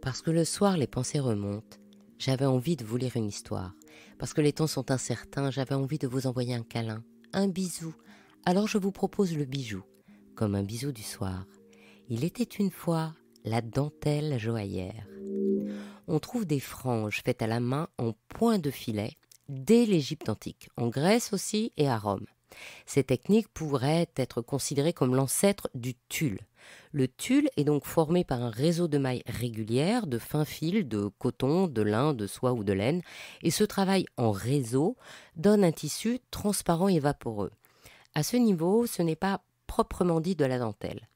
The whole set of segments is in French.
Parce que le soir, les pensées remontent, j'avais envie de vous lire une histoire. Parce que les temps sont incertains, j'avais envie de vous envoyer un câlin, un bisou. Alors je vous propose le bijou, comme un bisou du soir. Il était une fois la dentelle joaillère. On trouve des franges faites à la main en point de filet dès l'Égypte antique, en Grèce aussi et à Rome. Ces techniques pourraient être considérées comme l'ancêtre du tulle. Le tulle est donc formé par un réseau de mailles régulières, de fins fils, de coton, de lin, de soie ou de laine, et ce travail en réseau donne un tissu transparent et vaporeux. À ce niveau, ce n'est pas proprement dit de la dentelle.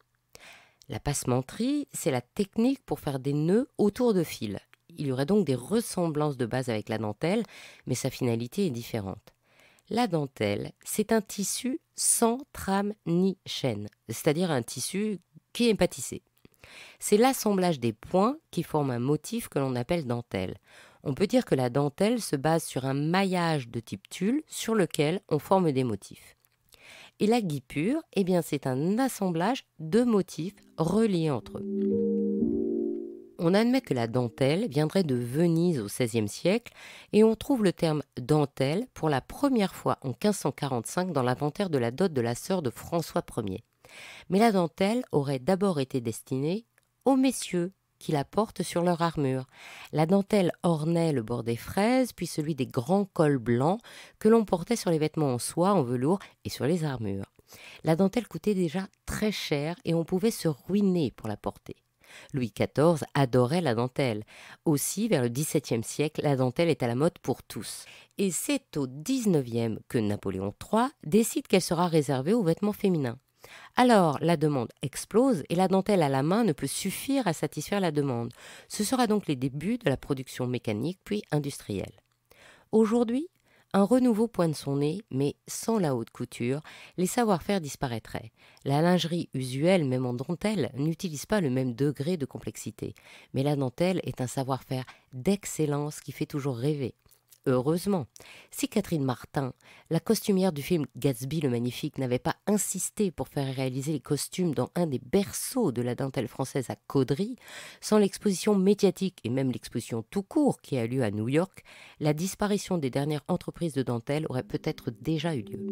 La passementerie, c'est la technique pour faire des nœuds autour de fils. Il y aurait donc des ressemblances de base avec la dentelle, mais sa finalité est différente. La dentelle, c'est un tissu sans trame ni chaîne, c'est-à-dire un tissu qui est pâtissé. C'est l'assemblage des points qui forme un motif que l'on appelle dentelle. On peut dire que la dentelle se base sur un maillage de type tulle sur lequel on forme des motifs. Et la guipure, eh bien, c'est un assemblage de motifs reliés entre eux on admet que la dentelle viendrait de Venise au XVIe siècle et on trouve le terme dentelle pour la première fois en 1545 dans l'inventaire de la dot de la sœur de François Ier. Mais la dentelle aurait d'abord été destinée aux messieurs qui la portent sur leur armure. La dentelle ornait le bord des fraises, puis celui des grands cols blancs que l'on portait sur les vêtements en soie, en velours et sur les armures. La dentelle coûtait déjà très cher et on pouvait se ruiner pour la porter. Louis XIV adorait la dentelle. Aussi, vers le XVIIe siècle, la dentelle est à la mode pour tous. Et c'est au XIXe que Napoléon III décide qu'elle sera réservée aux vêtements féminins. Alors, la demande explose et la dentelle à la main ne peut suffire à satisfaire la demande. Ce sera donc les débuts de la production mécanique puis industrielle. Aujourd'hui, un renouveau pointe son nez, mais sans la haute couture, les savoir-faire disparaîtraient. La lingerie usuelle, même en dentelle, n'utilise pas le même degré de complexité. Mais la dentelle est un savoir-faire d'excellence qui fait toujours rêver. Heureusement, si Catherine Martin, la costumière du film Gatsby le Magnifique, n'avait pas insisté pour faire réaliser les costumes dans un des berceaux de la dentelle française à Caudry, sans l'exposition médiatique et même l'exposition tout court qui a lieu à New York, la disparition des dernières entreprises de dentelle aurait peut-être déjà eu lieu.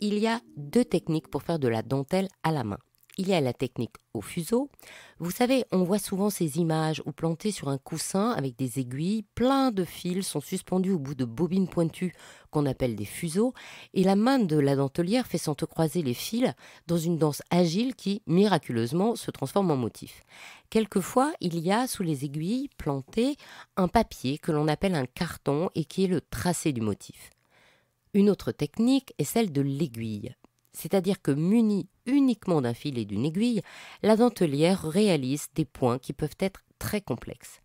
Il y a deux techniques pour faire de la dentelle à la main il y a la technique au fuseau. Vous savez, on voit souvent ces images où plantées sur un coussin avec des aiguilles, plein de fils sont suspendus au bout de bobines pointues qu'on appelle des fuseaux, et la main de la dentelière fait s'entrecroiser les fils dans une danse agile qui, miraculeusement, se transforme en motif. Quelquefois, il y a sous les aiguilles plantées un papier que l'on appelle un carton et qui est le tracé du motif. Une autre technique est celle de l'aiguille c'est-à-dire que munie uniquement d'un fil et d'une aiguille, la dentelière réalise des points qui peuvent être très complexes.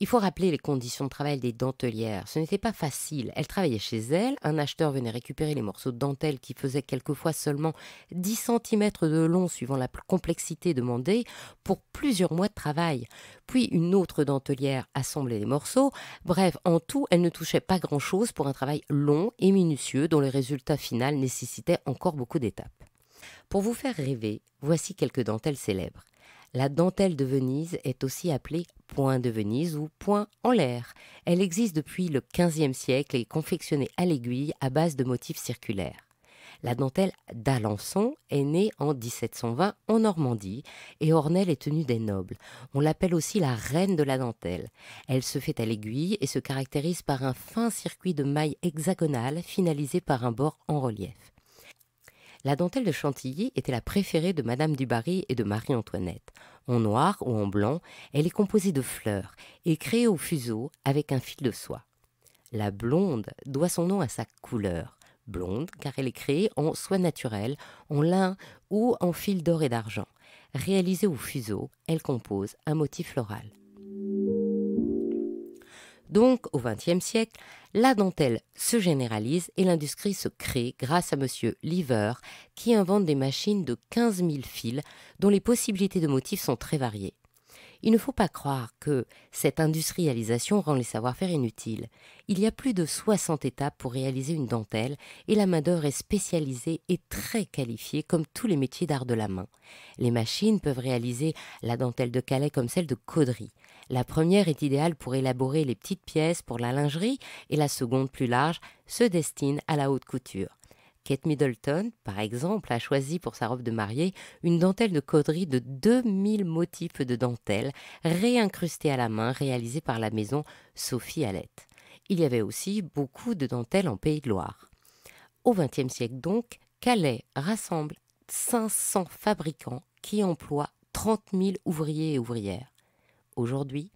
Il faut rappeler les conditions de travail des dentelières. Ce n'était pas facile. Elles travaillaient chez elles. Un acheteur venait récupérer les morceaux de dentelle qui faisaient quelquefois seulement 10 cm de long, suivant la complexité demandée, pour plusieurs mois de travail. Puis une autre dentelière assemblait les morceaux. Bref, en tout, elles ne touchaient pas grand-chose pour un travail long et minutieux dont le résultat final nécessitait encore beaucoup d'étapes. Pour vous faire rêver, voici quelques dentelles célèbres. La dentelle de Venise est aussi appelée point de Venise ou point en l'air. Elle existe depuis le XVe siècle et est confectionnée à l'aiguille à base de motifs circulaires. La dentelle d'Alençon est née en 1720 en Normandie et ornait les tenues des nobles. On l'appelle aussi la reine de la dentelle. Elle se fait à l'aiguille et se caractérise par un fin circuit de mailles hexagonales finalisé par un bord en relief. La dentelle de Chantilly était la préférée de Madame du Barry et de Marie-Antoinette. En noir ou en blanc, elle est composée de fleurs et créée au fuseau avec un fil de soie. La blonde doit son nom à sa couleur. Blonde car elle est créée en soie naturelle, en lin ou en fil d'or et d'argent. Réalisée au fuseau, elle compose un motif floral. Donc, au XXe siècle, la dentelle se généralise et l'industrie se crée grâce à M. Lever, qui invente des machines de 15 000 fils dont les possibilités de motifs sont très variées. Il ne faut pas croire que cette industrialisation rend les savoir-faire inutiles. Il y a plus de 60 étapes pour réaliser une dentelle et la main-d'œuvre est spécialisée et très qualifiée comme tous les métiers d'art de la main. Les machines peuvent réaliser la dentelle de Calais comme celle de Caudry. La première est idéale pour élaborer les petites pièces pour la lingerie et la seconde plus large se destine à la haute couture. Kate Middleton, par exemple, a choisi pour sa robe de mariée une dentelle de cauderie de 2000 motifs de dentelle réincrustée à la main, réalisée par la maison Sophie Allette. Il y avait aussi beaucoup de dentelles en Pays de Loire. Au XXe siècle donc, Calais rassemble 500 fabricants qui emploient 30 000 ouvriers et ouvrières. Aujourd'hui,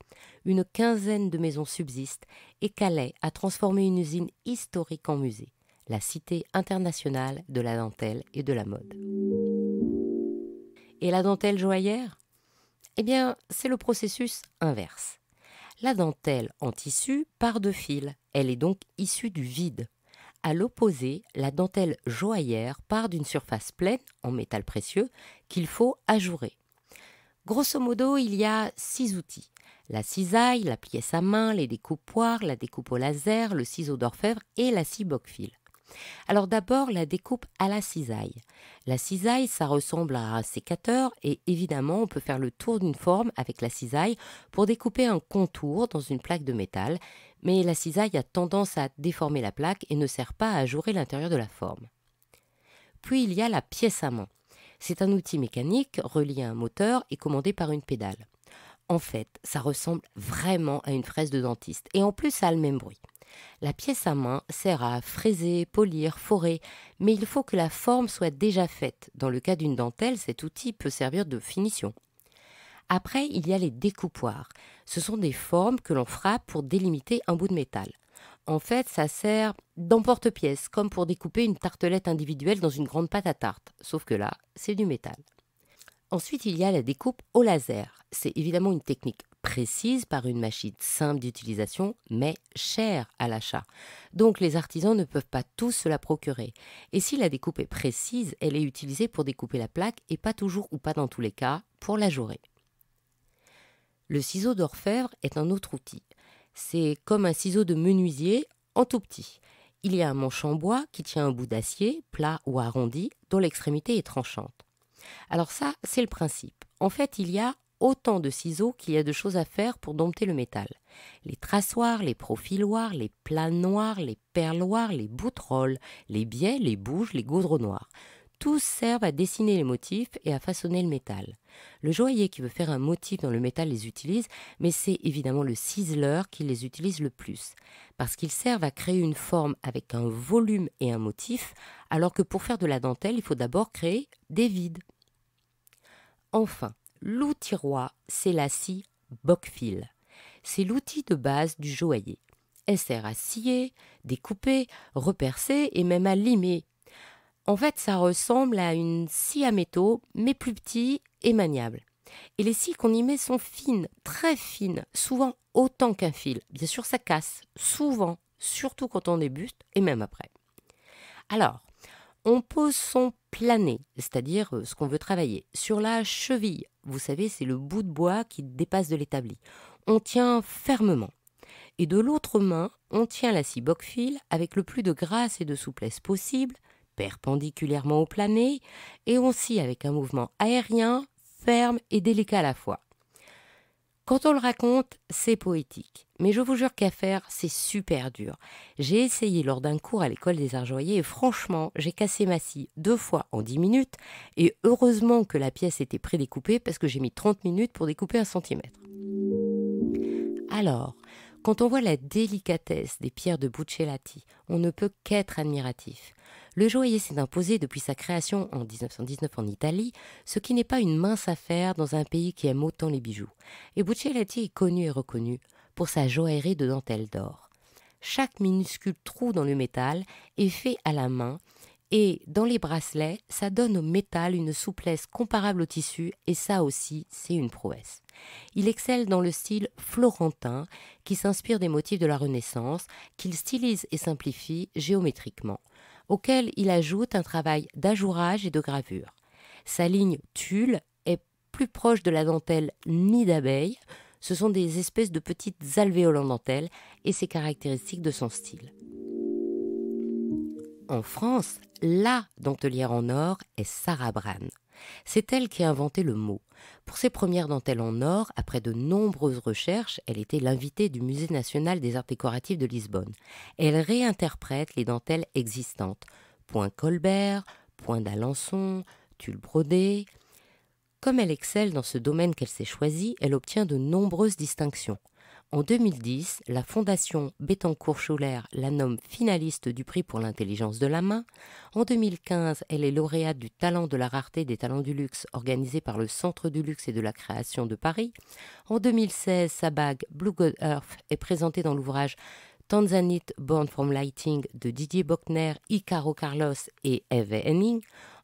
une quinzaine de maisons subsistent et Calais a transformé une usine historique en musée la Cité internationale de la dentelle et de la mode. Et la dentelle joaillère Eh bien, c'est le processus inverse. La dentelle en tissu part de fil, elle est donc issue du vide. À l'opposé, la dentelle joaillère part d'une surface pleine en métal précieux qu'il faut ajourer. Grosso modo, il y a six outils. La cisaille, la pièce à main, les découpoirs, la découpe au laser, le ciseau d'orfèvre et la scie fil alors d'abord la découpe à la cisaille. La cisaille, ça ressemble à un sécateur et évidemment on peut faire le tour d'une forme avec la cisaille pour découper un contour dans une plaque de métal, mais la cisaille a tendance à déformer la plaque et ne sert pas à ajourer l'intérieur de la forme. Puis il y a la pièce à main. C'est un outil mécanique relié à un moteur et commandé par une pédale. En fait, ça ressemble vraiment à une fraise de dentiste et en plus ça a le même bruit. La pièce à main sert à fraiser, polir, forer, mais il faut que la forme soit déjà faite. Dans le cas d'une dentelle, cet outil peut servir de finition. Après, il y a les découpoirs. Ce sont des formes que l'on frappe pour délimiter un bout de métal. En fait, ça sert d'emporte-pièce, comme pour découper une tartelette individuelle dans une grande pâte à tarte, sauf que là, c'est du métal. Ensuite, il y a la découpe au laser. C'est évidemment une technique précise, par une machine simple d'utilisation, mais chère à l'achat. Donc les artisans ne peuvent pas tous se la procurer. Et si la découpe est précise, elle est utilisée pour découper la plaque et pas toujours ou pas dans tous les cas pour la jouer. Le ciseau d'orfèvre est un autre outil. C'est comme un ciseau de menuisier en tout petit. Il y a un manche en bois qui tient un bout d'acier, plat ou arrondi, dont l'extrémité est tranchante. Alors ça, c'est le principe. En fait, il y a autant de ciseaux qu'il y a de choses à faire pour dompter le métal. Les traçoirs, les profiloirs, les noirs les perloirs, les boutrolles, les biais, les bouges, les gaudrons noirs. Tous servent à dessiner les motifs et à façonner le métal. Le joaillier qui veut faire un motif dans le métal les utilise, mais c'est évidemment le ciseleur qui les utilise le plus, parce qu'ils servent à créer une forme avec un volume et un motif, alors que pour faire de la dentelle, il faut d'abord créer des vides. Enfin, L'outil roi, c'est la scie Bocfil. C'est l'outil de base du joaillier. Elle sert à scier, découper, repercer et même à limer. En fait, ça ressemble à une scie à métaux, mais plus petit et maniable. Et les scies qu'on y met sont fines, très fines, souvent autant qu'un fil. Bien sûr, ça casse, souvent, surtout quand on débute et même après. Alors, on pose son plané, c'est-à-dire euh, ce qu'on veut travailler, sur la cheville, vous savez, c'est le bout de bois qui dépasse de l'établi. On tient fermement. Et de l'autre main, on tient la scie avec le plus de grâce et de souplesse possible, perpendiculairement au plané, et on scie avec un mouvement aérien, ferme et délicat à la fois. Quand on le raconte, c'est poétique. Mais je vous jure qu'à faire, c'est super dur. J'ai essayé lors d'un cours à l'école des Arjoyers et franchement, j'ai cassé ma scie deux fois en dix minutes. Et heureusement que la pièce était prédécoupée parce que j'ai mis 30 minutes pour découper un centimètre. Alors, quand on voit la délicatesse des pierres de Buccellati, on ne peut qu'être admiratif le joaillier s'est imposé depuis sa création en 1919 en Italie, ce qui n'est pas une mince affaire dans un pays qui aime autant les bijoux. Et Buccellati est connu et reconnu pour sa joaillerie de dentelle d'or. Chaque minuscule trou dans le métal est fait à la main et dans les bracelets, ça donne au métal une souplesse comparable au tissu, et ça aussi, c'est une prouesse. Il excelle dans le style florentin, qui s'inspire des motifs de la Renaissance, qu'il stylise et simplifie géométriquement auquel il ajoute un travail d'ajourage et de gravure. Sa ligne tulle est plus proche de la dentelle nid d'abeille. Ce sont des espèces de petites alvéoles en dentelle et c'est caractéristique de son style. En France, la dentelière en or est Sarah c'est elle qui a inventé le mot. Pour ses premières dentelles en or, après de nombreuses recherches, elle était l'invitée du Musée national des arts décoratifs de Lisbonne. Elle réinterprète les dentelles existantes point Colbert, point d'Alençon, tulle brodée. Comme elle excelle dans ce domaine qu'elle s'est choisi, elle obtient de nombreuses distinctions. En 2010, la Fondation Bettencourt-Schuller la nomme finaliste du prix pour l'intelligence de la main. En 2015, elle est lauréate du Talent de la rareté des talents du luxe organisé par le Centre du luxe et de la création de Paris. En 2016, sa bague Blue God Earth est présentée dans l'ouvrage Tanzanite Born from Lighting de Didier Bockner, Icaro Carlos et Eve Henning.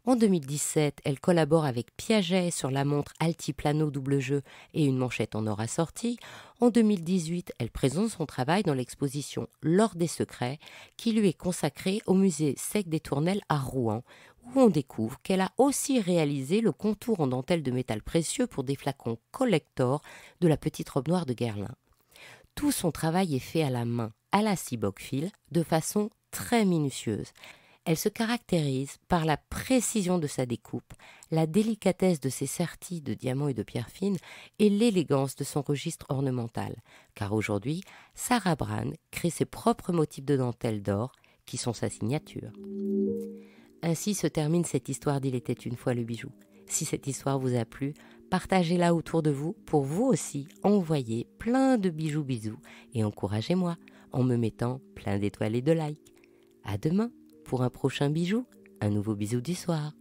En 2017, elle collabore avec Piaget sur la montre Altiplano double jeu et une manchette en or assortie. En 2018, elle présente son travail dans l'exposition L'or des secrets qui lui est consacrée au musée Sec des Tournelles à Rouen, où on découvre qu'elle a aussi réalisé le contour en dentelle de métal précieux pour des flacons collector de la petite robe noire de Guerlain. Tout son travail est fait à la main, à la cyboc de façon très minutieuse. Elle se caractérise par la précision de sa découpe, la délicatesse de ses serties de diamants et de pierres fines et l'élégance de son registre ornemental, car aujourd'hui, Sarah Bran crée ses propres motifs de dentelle d'or qui sont sa signature. Ainsi se termine cette histoire d'Il était une fois le bijou. Si cette histoire vous a plu, partagez-la autour de vous pour vous aussi envoyer plein de bijoux bisous et encouragez-moi en me mettant plein d'étoiles et de likes. À demain! pour un prochain bijou. Un nouveau bisou du soir.